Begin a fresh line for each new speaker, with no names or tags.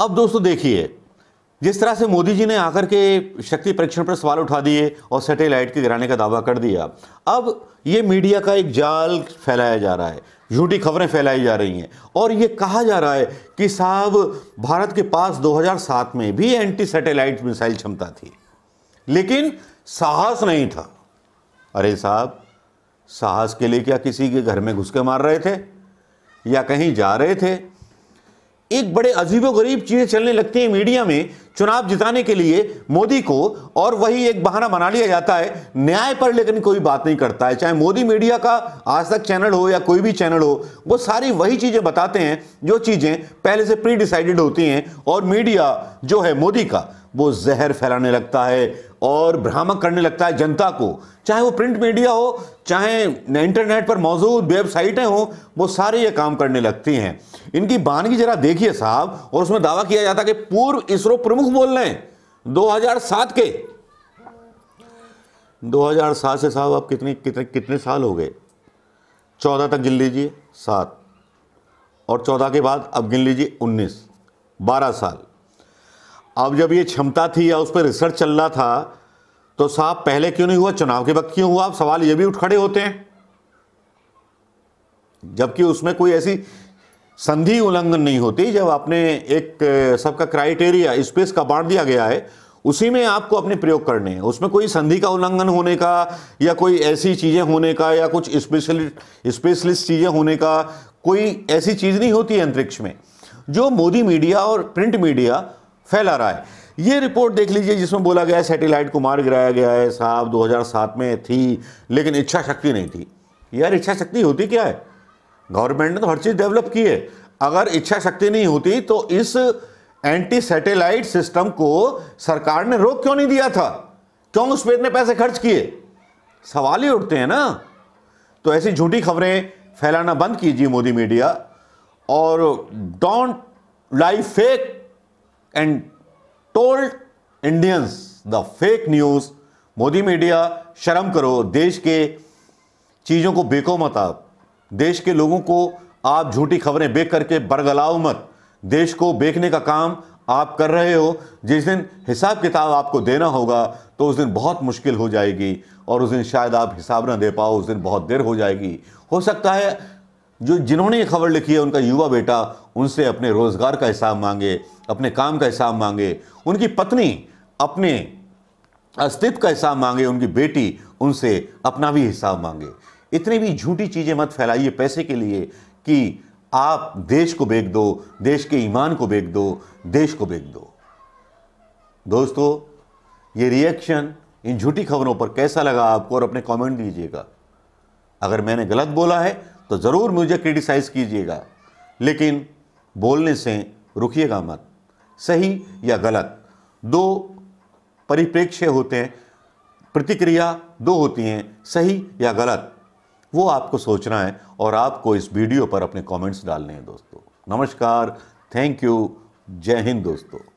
अब दोस्तों देखिए जिस तरह से मोदी जी ने आकर के शक्ति परीक्षण पर सवाल उठा दिए और सैटेलाइट के गिराने का दावा कर दिया अब ये मीडिया का एक जाल फैलाया जा रहा है झूठी खबरें फैलाई जा रही हैं और ये कहा जा रहा है कि साहब भारत के पास 2007 में भी एंटी सैटेलाइट मिसाइल क्षमता थी लेकिन साहस नहीं था अरे साहब साहस के लिए क्या किसी के घर में घुस के मार रहे थे या कहीं जा रहे थे एक बड़े अजीब गरीब चीजें चलने लगती हैं मीडिया में चुनाव जिताने के लिए मोदी को और वही एक बहाना बना लिया जाता है न्याय पर लेकिन कोई बात नहीं करता है चाहे मोदी मीडिया का आज तक चैनल हो या कोई भी चैनल हो वो सारी वही चीज़ें बताते हैं जो चीज़ें पहले से प्री डिसाइडेड होती हैं और मीडिया जो है मोदी का वो जहर फैलाने लगता है और भ्रामक करने लगता है जनता को चाहे वो प्रिंट मीडिया हो चाहे इंटरनेट पर मौजूद वेबसाइटें हों वो सारे ये काम करने लगती हैं इनकी बानगी जरा देखिए साहब और उसमें दावा किया जाता कि पूर्व इसरो प्रमुख बोल रहे हैं 2007 के 2007 से साहब आप कितने कितने कितने साल हो गए चौदह तक गिन लीजिए सात और चौदह के बाद अब गिन लीजिए उन्नीस बारह साल अब जब ये क्षमता थी या उस पर रिसर्च चल रहा था तो साहब पहले क्यों नहीं हुआ चुनाव के वक्त क्यों हुआ अब सवाल ये भी उठ खड़े होते हैं जबकि उसमें कोई ऐसी संधि उल्लंघन नहीं होती जब आपने एक सबका क्राइटेरिया स्पेस का बांट दिया गया है उसी में आपको अपने प्रयोग करने हैं उसमें कोई संधि का उल्लंघन होने का या कोई ऐसी चीज़ें होने का या कुछ स्पेशलिस्ट स्पेशलिस्ट चीज़ें होने का कोई ऐसी चीज़ नहीं होती है अंतरिक्ष में जो मोदी मीडिया और प्रिंट मीडिया फैला रहा है ये रिपोर्ट देख लीजिए जिसमें बोला गया है सैटेलाइट को मार गिराया गया है साहब 2007 में थी लेकिन इच्छा शक्ति नहीं थी यार इच्छा शक्ति होती क्या है गवर्नमेंट ने तो हर चीज़ डेवलप की है अगर इच्छा शक्ति नहीं होती तो इस एंटी सैटेलाइट सिस्टम को सरकार ने रोक क्यों नहीं दिया था क्यों उस पर इतने पैसे खर्च किए सवाल ही उठते हैं ना तो ऐसी झूठी खबरें फैलाना बंद कीजिए मोदी मीडिया और don't live fake and told Indians the fake news. Modi media शर्म करो देश के चीज़ों को बेको मत आप देश के लोगों को आप झूठी खबरें बेक करके बरगलाओ मत देश को बेकने का काम आप कर रहे हो जिस दिन हिसाब किताब आपको देना होगा तो उस दिन बहुत मुश्किल हो जाएगी और उस दिन शायद आप हिसाब ना दे पाओ उस दिन बहुत देर हो जाएगी हो सकता है जो जिन्होंने ये खबर लिखी है उनका युवा बेटा उनसे अपने रोज़गार का हिसाब मांगे अपने काम का हिसाब मांगे उनकी पत्नी अपने अस्तित्व का हिसाब मांगे उनकी बेटी उनसे अपना भी हिसाब मांगे इतनी भी झूठी चीज़ें मत फैलाइए पैसे के लिए कि आप देश को बेच दो देश के ईमान को बेच दो देश को बेच दो दोस्तों ये रिएक्शन इन झूठी खबरों पर कैसा लगा आपको और अपने कमेंट दीजिएगा अगर मैंने गलत बोला है तो ज़रूर मुझे क्रिटिसाइज़ कीजिएगा लेकिन बोलने से रुकिएगा मत सही या गलत दो परिप्रेक्ष्य होते हैं प्रतिक्रिया दो होती हैं सही या गलत वो आपको सोचना है और आपको इस वीडियो पर अपने कमेंट्स डालने हैं दोस्तों नमस्कार थैंक यू जय हिंद दोस्तों